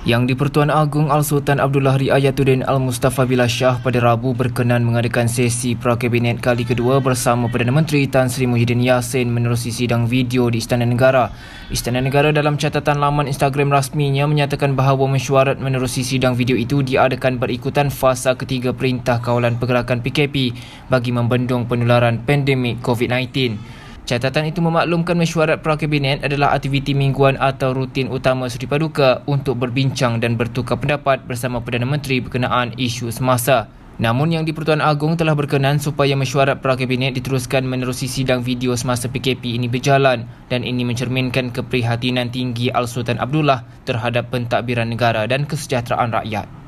Yang di-Pertuan Agong Al-Sultan Abdullah Riayatuddin Al-Mustafa Billah Shah pada Rabu berkenan mengadakan sesi pra kali kedua bersama Perdana Menteri Tan Sri Muhyiddin Yassin menerusi sidang video di Istana Negara. Istana Negara dalam catatan laman Instagram rasminya menyatakan bahawa mesyuarat menerusi sidang video itu diadakan berikutan fasa ketiga Perintah Kawalan Pergerakan PKP bagi membendung penularan pandemik COVID-19. Catatan itu memaklumkan mesyuarat pro-kabinet adalah aktiviti mingguan atau rutin utama Seri Paduka untuk berbincang dan bertukar pendapat bersama Perdana Menteri berkenaan isu semasa. Namun yang di-Pertuan Agong telah berkenan supaya mesyuarat pra-kabinet diteruskan menerusi sidang video semasa PKP ini berjalan dan ini mencerminkan keprihatinan tinggi Al-Sultan Abdullah terhadap pentadbiran negara dan kesejahteraan rakyat.